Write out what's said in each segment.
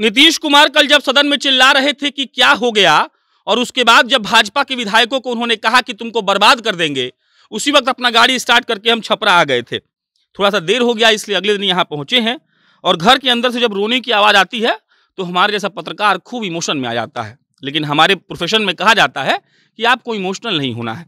नीतीश कुमार कल जब सदन में चिल्ला रहे थे कि क्या हो गया और उसके बाद जब भाजपा के विधायकों को उन्होंने कहा कि तुमको बर्बाद कर देंगे उसी वक्त अपना गाड़ी स्टार्ट करके हम छपरा आ गए थे थोड़ा सा देर हो गया इसलिए अगले दिन यहाँ पहुंचे हैं और घर के अंदर से जब रोने की आवाज़ आती है तो हमारे जैसा पत्रकार खूब इमोशन में आ जाता है लेकिन हमारे प्रोफेशन में कहा जाता है कि आपको इमोशनल नहीं होना है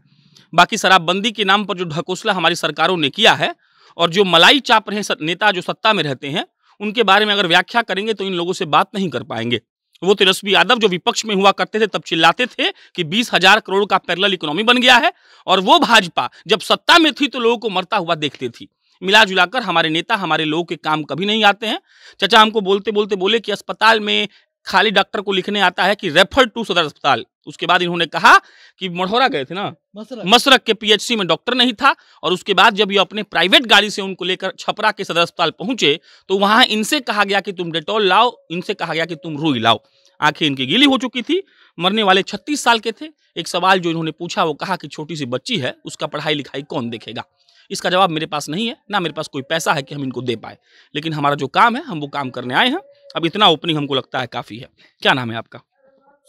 बाकी शराबबंदी के नाम पर जो ढकोसला हमारी सरकारों ने किया है और जो मलाई चाप रहे नेता जो सत्ता में रहते हैं उनके बारे में अगर व्याख्या करेंगे तो इन लोगों से बात नहीं कर पाएंगे वो तेजस्वी यादव जो विपक्ष में हुआ करते थे तब चिल्लाते थे कि बीस हजार करोड़ का पैरल इकोनॉमी बन गया है और वो भाजपा जब सत्ता में थी तो लोगों को मरता हुआ देखते थी मिला जुलाकर हमारे नेता हमारे लोगों के काम कभी नहीं आते हैं चचा हमको बोलते बोलते बोले कि अस्पताल में खाली डॉक्टर को लिखने आता है कि रेफर टू सदर अस्पताल उसके बाद इन्होंने कहा कि मढ़ौरा गए थे ना मसरक, मसरक के पीएचसी में डॉक्टर नहीं था और उसके बाद जब ये अपने प्राइवेट गाड़ी से उनको लेकर छपरा के सदर अस्पताल पहुंचे तो वहां इनसे कहा गया कि तुम डेटॉल लाओ इनसे कहा गया कि तुम रुई लाओ आंखें इनकी गीली हो चुकी थी मरने वाले छत्तीस साल के थे एक सवाल जो इन्होंने पूछा वो कहा कि छोटी सी बच्ची है उसका पढ़ाई लिखाई कौन देखेगा इसका जवाब मेरे पास नहीं है ना मेरे पास कोई पैसा है कि हम इनको दे पाए लेकिन हमारा जो काम है हम वो काम करने आए हैं अब इतना ओपनिंग हमको लगता है काफ़ी है क्या नाम है आपका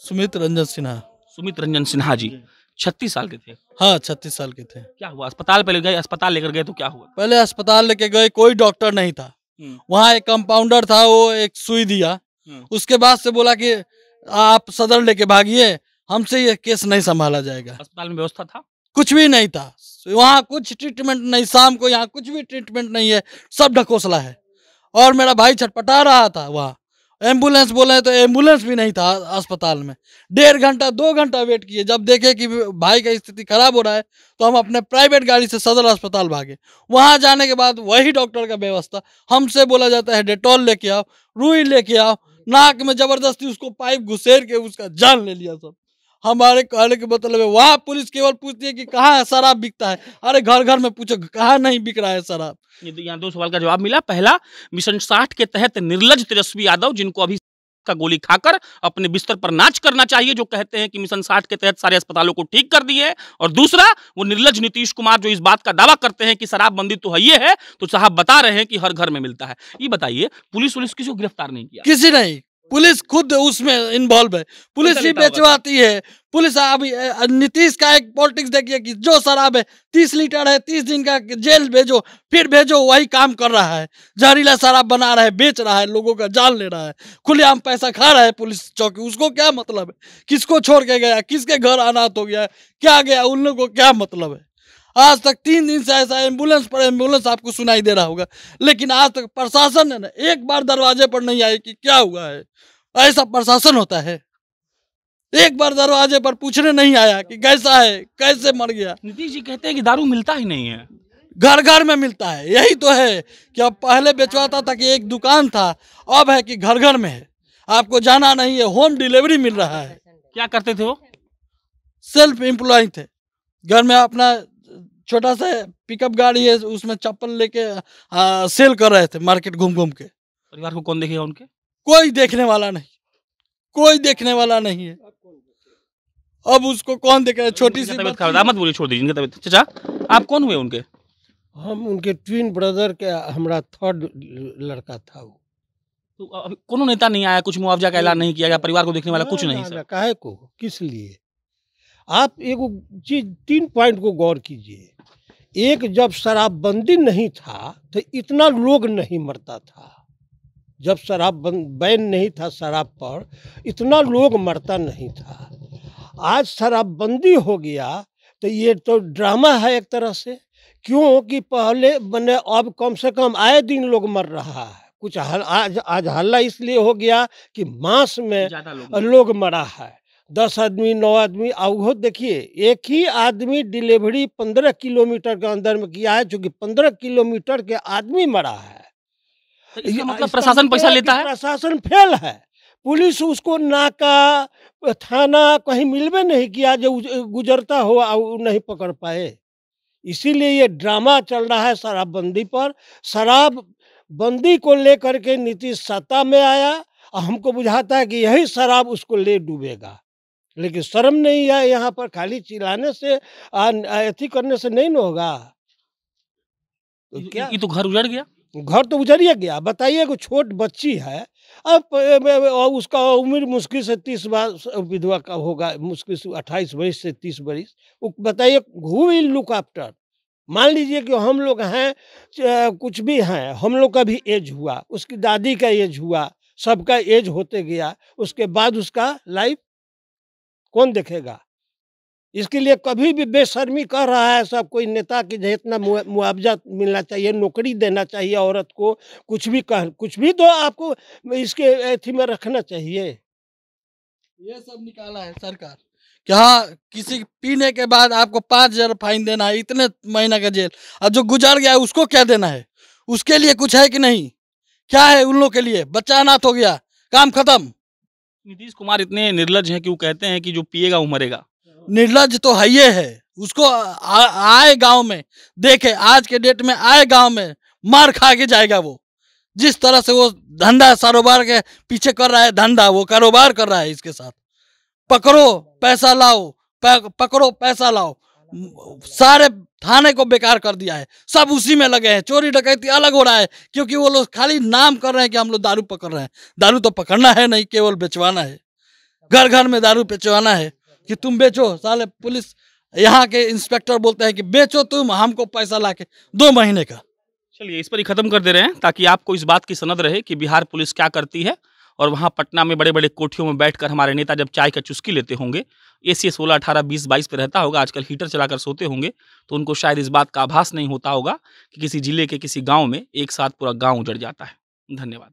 सुमित रंजन सिन्हा सुमित रंजन सिन्हा जी छत्तीस साल के थे हाँ छत्तीस साल के थे क्या हुआ अस्पताल पहले गए अस्पताल लेकर गए तो क्या हुआ पहले अस्पताल लेके गए कोई डॉक्टर नहीं था हम्म। वहाँ एक कंपाउंडर था वो एक सुई दिया हम्म। उसके बाद से बोला कि आप सदर लेके भागिए हमसे ये केस नहीं संभाला जाएगा अस्पताल में व्यवस्था था कुछ भी नहीं था वहाँ कुछ ट्रीटमेंट नहीं शाम को यहाँ कुछ भी ट्रीटमेंट नहीं है सब ढकोसला है और मेरा भाई छटपटा रहा था वहाँ एम्बुलेंस बोले तो एम्बुलेंस भी नहीं था अस्पताल में डेढ़ घंटा दो घंटा वेट किए जब देखे कि भाई का स्थिति खराब हो रहा है तो हम अपने प्राइवेट गाड़ी से सदर अस्पताल भागे वहाँ जाने के बाद वही डॉक्टर का व्यवस्था हमसे बोला जाता है डेटॉल लेके आओ रुई लेके आओ नाक में जबरदस्ती उसको पाइप घुसेर के उसका जान ले लिया सब हमारे कहने के मतलब है वहाँ पुलिस केवल पूछती है कि कहाँ शराब बिकता है अरे घर घर में पूछो कहाँ नहीं बिक रहा है शराब तो यहाँ दो सवाल का जवाब मिला पहला मिशन साठ के तहत निर्लज तेजस्वी यादव जिनको अभी का गोली खाकर अपने बिस्तर पर नाच करना चाहिए जो कहते हैं कि मिशन साठ के तहत सारे अस्पतालों को ठीक कर दिए और दूसरा वो निर्लज नीतीश कुमार जो इस बात का दावा करते हैं कि शराबबंदी तो है ये है तो साहब बता रहे हैं कि हर घर में मिलता है ये बताइए पुलिस वुलिस किसी को गिरफ्तार नहीं किया किसी नहीं पुलिस खुद उसमें इन्वॉल्व है पुलिस ही बेचवाती है पुलिस अभी नीतीश का एक पॉलिटिक्स देखिए कि जो शराब है तीस लीटर है तीस दिन का जेल भेजो फिर भेजो वही काम कर रहा है जहरीला शराब बना रहा है बेच रहा है लोगों का जान ले रहा है खुलेआम पैसा खा रहा है पुलिस चौकी उसको क्या मतलब है किसको छोड़ के गया किसके घर अनाथ हो गया क्या गया उन लोगों को क्या मतलब है आज तक तीन दिन से ऐसा एम्बुलेंस पर एम्बुलेंस आपको सुनाई दे रहा होगा लेकिन आज तक प्रशासन है ना एक बार दरवाजे पर नहीं आए कि क्या हुआ है ऐसा प्रशासन होता है एक बार दरवाजे पर पूछने नहीं आया कि कैसा है कैसे मर गया नीतीश जी कहते हैं कि दारू मिलता ही नहीं है घर घर में मिलता है यही तो है कि अब पहले बेचवाता था कि एक दुकान था अब है कि घर घर में है आपको जाना नहीं है होम डिलीवरी मिल रहा है क्या करते थे वो सेल्फ एम्प्लॉय थे घर में अपना छोटा सा पिकअप गाड़ी है उसमें चप्पल लेके सेल कर रहे थे मार्केट घूम घूम के परिवार को कौन देखेगा उनके कोई देखने वाला नहीं कोई देखने वाला नहीं है अब उसको कौन देख रहा है छोटी सी तबियत खराब मत बोलिए छोड़ दीजिए तबियत चाचा आप कौन हुए उनके हम उनके ट्विन ब्रदर के हमारा थर्ड लड़का था वो तो कोनो नेता नहीं आया कुछ मुआवजा का ऐलान नहीं किया गया परिवार को देखने वाला कुछ नहीं काहे को किस लिए आप एक चीज तीन पॉइंट को गौर कीजिए एक जब शराबबंदी नहीं था तो इतना लोग नहीं मरता था जब शराब बैन नहीं था शराब पर इतना लोग मरता नहीं था आज शराबबंदी हो गया तो ये तो ड्रामा है एक तरह से क्योंकि पहले मैंने अब कम से कम आए दिन लोग मर रहा है कुछ हल, आज आज हल्ला इसलिए हो गया कि मांस में लोग, लोग मरा है दस आदमी नौ आदमी अवघो देखिए एक ही आदमी डिलीवरी पंद्रह किलोमीटर के अंदर में किया है चूंकि पंद्रह किलोमीटर के आदमी मरा है तो इसका मतलब प्रशासन मतलब पैसा लेता है प्रशासन फेल है पुलिस उसको नाका थाना कहीं मिलवे नहीं किया जो गुजरता हो और नहीं पकड़ पाए इसीलिए ये ड्रामा चल रहा है शराबबंदी पर शराब बंदी को लेकर के नीतीश सत्ता में आया और हमको बुझाता है कि यही शराब उसको ले डूबेगा लेकिन शर्म नहीं है यहाँ पर खाली चिल्लाने से अथी करने से नहीं ना होगा तो क्या ये तो घर उजड़ गया घर तो उजड़ ही गया बताइए कोई छोट बच्ची है अब उसका उम्र मुश्किल से तीस बार विधवा का होगा मुश्किल से अट्ठाईस बरिस से तीस बरिस बताइए हु विल लुक आफ्टर मान लीजिए कि हम लोग हैं कुछ भी हैं हम लोग का भी एज हुआ उसकी दादी का एज हुआ सबका एज होते गया उसके बाद उसका लाइफ कौन देखेगा इसके लिए कभी भी बेशर्मी कर रहा है सब कोई नेता की जो इतना मुआवजा मिलना चाहिए नौकरी देना चाहिए औरत को कुछ भी कह कुछ भी तो आपको इसके अथी में रखना चाहिए ये सब निकाला है सरकार क्या किसी पीने के बाद आपको पाँच हजार फाइन देना है इतने महीना का जेल और जो गुजर गया है उसको क्या देना है उसके लिए कुछ है कि नहीं क्या है उन लोग के लिए बच्चा अनाथ हो गया काम खत्म नीतीश कुमार इतने निर्लज हैं कि वो कहते हैं कि जो पिएगा वो मरेगा निर्लज तो है ये है उसको आ, आए गांव में देखे आज के डेट में आए गांव में मार खा के जाएगा वो जिस तरह से वो धंधा कारोबार के पीछे कर रहा है धंधा वो कारोबार कर रहा है इसके साथ पकड़ो पैसा लाओ पकड़ो पैसा लाओ सारे थाने को बेकार कर दिया है सब उसी में लगे हैं चोरी डकैती अलग हो रहा है क्योंकि वो लोग खाली नाम कर रहे हैं कि हम लोग दारू पकड़ रहे हैं दारू तो पकड़ना है नहीं केवल बेचवाना है घर घर में दारू बेचवाना है कि तुम बेचो साले पुलिस यहाँ के इंस्पेक्टर बोलते हैं कि बेचो तुम हमको पैसा ला के दो महीने का चलिए इस पर ही खत्म कर दे रहे हैं ताकि आपको इस बात की सनद रहे कि बिहार पुलिस क्या करती है और वहाँ पटना में बड़े बड़े कोठियों में बैठकर हमारे नेता जब चाय का चुस्की लेते होंगे ए सी सोलह अठारह बीस बाईस पर रहता होगा आजकल हीटर चलाकर सोते होंगे तो उनको शायद इस बात का आभास नहीं होता होगा कि किसी जिले के किसी गाँव में एक साथ पूरा गाँव उजड़ जाता है धन्यवाद